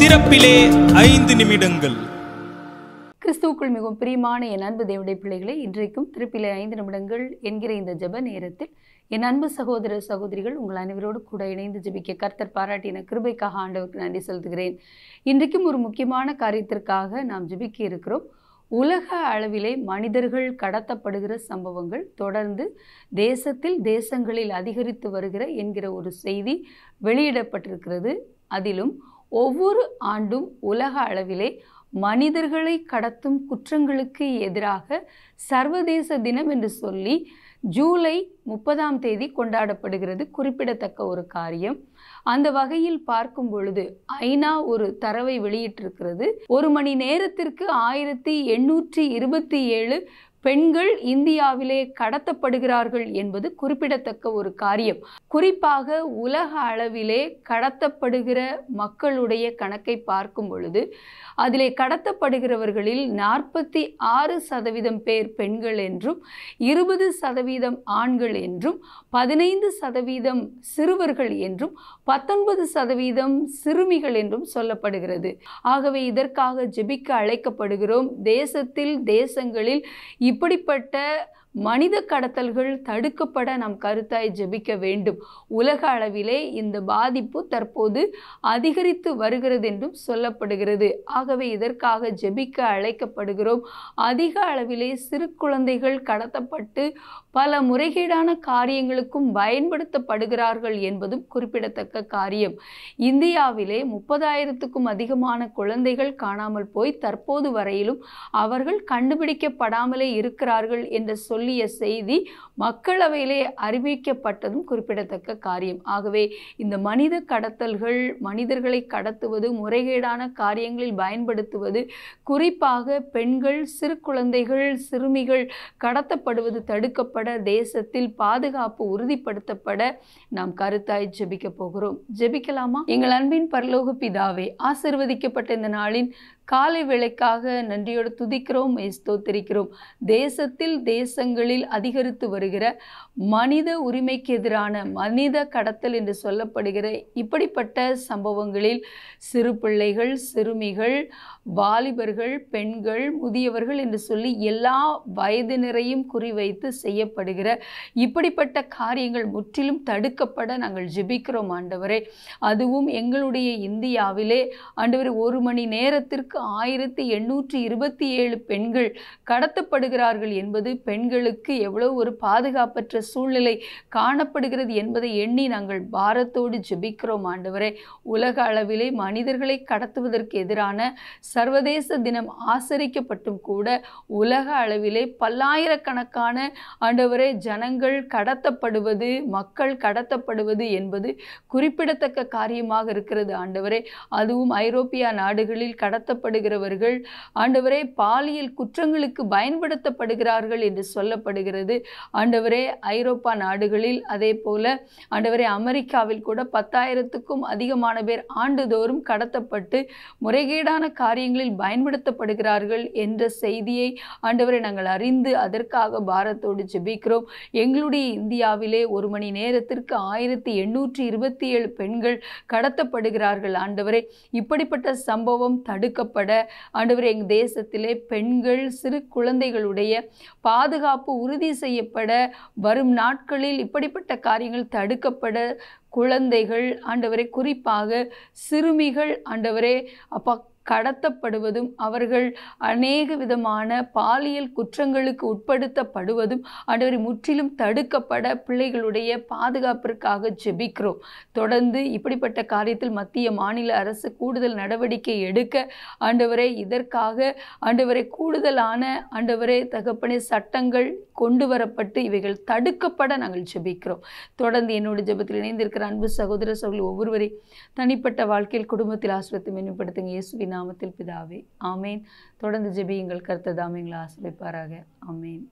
திறப்பிலே ஐந்து நிமிடங்கள் கிறிஸ்துவுக்குள் மிகவும் பிரியமான என் அன்பு தேவடைய பிள்ளைகளை இன்றைக்கும் திருப்பிலே ஐந்து நிமிடங்கள் என்கிற இந்த ஜப நேரத்தில் என் அன்பு சகோதர சகோதரிகள் உங்கள் அனைவரோடு கூட இணைந்து ஜபிக்க கர்த்தர் பாராட்டின கிருபைக்காக ஆண்டவருக்கு நன்றி செலுத்துகிறேன் இன்றைக்கும் ஒரு முக்கியமான காரியத்திற்காக நாம் ஜபிக்க இருக்கிறோம் உலக அளவிலே மனிதர்கள் கடத்தப்படுகிற சம்பவங்கள் தொடர்ந்து தேசத்தில் தேசங்களில் அதிகரித்து வருகிற என்கிற ஒரு செய்தி வெளியிடப்பட்டிருக்கிறது அதிலும் ஒவ்வொரு ஆண்டும் உலக அளவிலே மனிதர்களை கடத்தும் குற்றங்களுக்கு எதிராக சர்வதேச தினம் என்று சொல்லி ஜூலை முப்பதாம் தேதி கொண்டாடப்படுகிறது குறிப்பிடத்தக்க ஒரு காரியம் அந்த வகையில் பார்க்கும் பொழுது ஐநா ஒரு தரவை வெளியிட்டிருக்கிறது ஒரு மணி நேரத்திற்கு ஆயிரத்தி எண்ணூற்றி இருபத்தி ஏழு பெண்கள் இந்தியாவிலே கடத்தப்படுகிறார்கள் என்பது குறிப்பிடத்தக்க ஒரு காரியம் குறிப்பாக உலக அளவிலே கடத்தப்படுகிற மக்களுடைய கணக்கை பார்க்கும் பொழுது அதிலே கடத்தப்படுகிறவர்களில் நாற்பத்தி ஆறு சதவீதம் பேர் பெண்கள் என்றும் இருபது சதவீதம் ஆண்கள் என்றும் பதினைந்து சதவீதம் சிறுவர்கள் என்றும் பத்தொன்பது சதவீதம் சிறுமிகள் என்றும் சொல்லப்படுகிறது ஆகவே இதற்காக ஜெபிக்க அழைக்கப்படுகிறோம் தேசத்தில் தேசங்களில் இப்படிப்பட்ட மனித கடத்தல்கள் தடுக்கப்பட நாம் கருத்தாய் ஜெபிக்க வேண்டும் உலக அளவிலே இந்த பாதிப்பு தற்போது அதிகரித்து வருகிறது என்றும் சொல்லப்படுகிறது ஆகவே இதற்காக ஜெபிக்க அழைக்கப்படுகிறோம் அதிக அளவிலே சிறு குழந்தைகள் கடத்தப்பட்டு பல முறைகேடான காரியங்களுக்கும் பயன்படுத்தப்படுகிறார்கள் என்பதும் குறிப்பிடத்தக்க காரியம் இந்தியாவிலே முப்பதாயிரத்துக்கும் அதிகமான குழந்தைகள் காணாமல் போய் தற்போது வரையிலும் அவர்கள் கண்டுபிடிக்கப்படாமலே இருக்கிறார்கள் என்ற சொல் சொல்லிய செய்தி மக்களவையிலே அறிவிக்கப்பட்டதும் குறிப்பிடத்தக்க காரியம் ஆகவே இந்த மனித கடத்தல்கள் மனிதர்களை கடத்துவது முறைகேடான காரியங்களில் பயன்படுத்துவது குறிப்பாக பெண்கள் சிறு குழந்தைகள் சிறுமிகள் கடத்தப்படுவது தடுக்கப்பட தேசத்தில் பாதுகாப்பு உறுதிப்படுத்தப்பட நாம் கருத்தாய் ஜெபிக்க போகிறோம் ஜெபிக்கலாமா எங்கள் அன்பின் பரலோக பிதாவே ஆசிர்வதிக்கப்பட்ட இந்த நாளின் காலை வேளைக்காக நன்றியோடு துதிக்கிறோம் ஸ்தோத்திரிக்கிறோம் தேசத்தில் தேசங்களில் அதிகரித்து வருகிற மனித உரிமைக்கு எதிரான மனித கடத்தல் என்று சொல்லப்படுகிற இப்படிப்பட்ட சம்பவங்களில் சிறு பிள்ளைகள் சிறுமிகள் வாலிபர்கள் பெண்கள் முதியவர்கள் என்று சொல்லி எல்லா வயதினரையும் குறிவைத்து செய்யப்படுகிற இப்படிப்பட்ட காரியங்கள் முற்றிலும் தடுக்கப்பட நாங்கள் ஜெபிக்கிறோம் ஆண்டவரே அதுவும் எங்களுடைய இந்தியாவிலே ஆண்டவர் ஒரு மணி நேரத்திற்கு ஆண்டுக்கு ஆயிரத்தி எண்ணூற்றி இருபத்தி ஏழு பெண்கள் கடத்தப்படுகிறார்கள் என்பது பெண்களுக்கு எவ்வளவு ஒரு பாதுகாப்பற்ற சூழ்நிலை காணப்படுகிறது என்பதை எண்ணி நாங்கள் பாரத்தோடு ஜெபிக்கிறோம் ஆண்டவரே உலக அளவிலே மனிதர்களை கடத்துவதற்கு எதிரான சர்வதேச தினம் ஆசரிக்கப்பட்டும் கூட உலக அளவிலே பல்லாயிரக்கணக்கான ஆண்டவரே ஜனங்கள் கடத்தப்படுவது மக்கள் கடத்தப்படுவது என்பது குறிப்பிடத்தக்க காரியமாக இருக்கிறது ஆண்டவரே அதுவும் ஐரோப்பிய நாடுகளில் கடத்த சொல்லப்படுகிறவர்கள் ஆண்டவரே பாலியல் குற்றங்களுக்கு பயன்படுத்தப்படுகிறார்கள் என்று சொல்லப்படுகிறது ஆண்டவரே ஐரோப்பா நாடுகளில் அதே போல ஆண்டவரே அமெரிக்காவில் கூட பத்தாயிரத்துக்கும் அதிகமான பேர் ஆண்டுதோறும் கடத்தப்பட்டு முறைகேடான காரியங்களில் பயன்படுத்தப்படுகிறார்கள் என்ற செய்தியை ஆண்டவரை நாங்கள் அறிந்து அதற்காக பாரத்தோடு ஜெபிக்கிறோம் எங்களுடைய இந்தியாவிலே ஒரு மணி நேரத்திற்கு ஆயிரத்தி எண்ணூற்றி இருபத்தி ஏழு பெண்கள் கடத்தப்படுகிறார்கள் ஆண்டவரே இப்படிப்பட்ட சம்பவம் தடுக்க உருவாக்கப்பட ஆண்டவர் எங்கள் தேசத்திலே பெண்கள் சிறு குழந்தைகளுடைய பாதுகாப்பு உறுதி செய்யப்பட வரும் நாட்களில் இப்படிப்பட்ட காரியங்கள் தடுக்கப்பட குழந்தைகள் ஆண்டவரை குறிப்பாக சிறுமிகள் ஆண்டவரே அப்பா கடத்தப்படுவதும் அவர்கள் அநேக விதமான பாலியல் குற்றங்களுக்கு உட்படுத்தப்படுவதும் ஆண்டவரை முற்றிலும் தடுக்கப்பட பிள்ளைகளுடைய பாதுகாப்பிற்காக ஜெபிக்கிறோம் தொடர்ந்து இப்படிப்பட்ட காரியத்தில் மத்திய மாநில அரசு கூடுதல் நடவடிக்கை எடுக்க ஆண்டவரை இதற்காக ஆண்டவரை கூடுதலான ஆண்டவரை தகப்பனை சட்டங்கள் கொண்டு வரப்பட்டு இவைகள் தடுக்கப்பட நாங்கள் ஜெபிக்கிறோம் தொடர்ந்து என்னோட ஜெபத்தில் இணைந்திருக்கிற அன்பு சகோதர சகோதரி ஒவ்வொருவரை தனிப்பட்ட வாழ்க்கையில் குடும்பத்தில் ஆசிரியத்தை மேம்படுத்துங்க இயேசுவின் நாமத்தில் பிதாவே ஆமேன் தொடர்ந்து ஜெபியுங்கள் கருத்ததாம் எங்களை ஆசிரிப்பாராக ஆமேன்